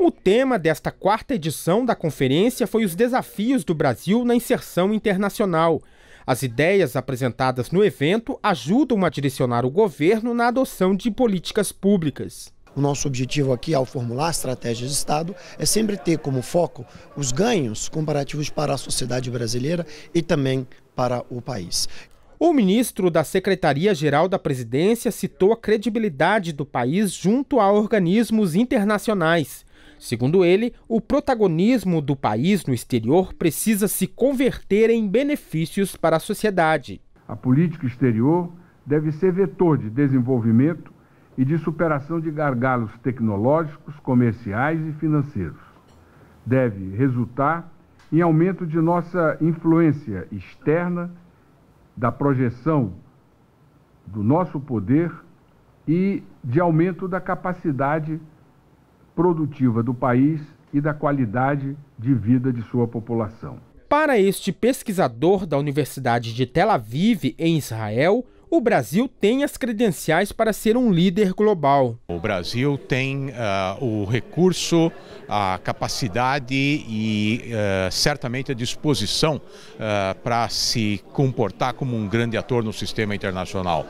O tema desta quarta edição da conferência foi os desafios do Brasil na inserção internacional. As ideias apresentadas no evento ajudam a direcionar o governo na adoção de políticas públicas. O nosso objetivo aqui, ao formular estratégias de Estado, é sempre ter como foco os ganhos comparativos para a sociedade brasileira e também para o país. O ministro da Secretaria-Geral da Presidência citou a credibilidade do país junto a organismos internacionais. Segundo ele, o protagonismo do país no exterior precisa se converter em benefícios para a sociedade. A política exterior deve ser vetor de desenvolvimento e de superação de gargalos tecnológicos, comerciais e financeiros. Deve resultar em aumento de nossa influência externa, da projeção do nosso poder e de aumento da capacidade produtiva do país e da qualidade de vida de sua população. Para este pesquisador da Universidade de Tel Aviv, em Israel, o Brasil tem as credenciais para ser um líder global. O Brasil tem uh, o recurso, a capacidade e uh, certamente a disposição uh, para se comportar como um grande ator no sistema internacional.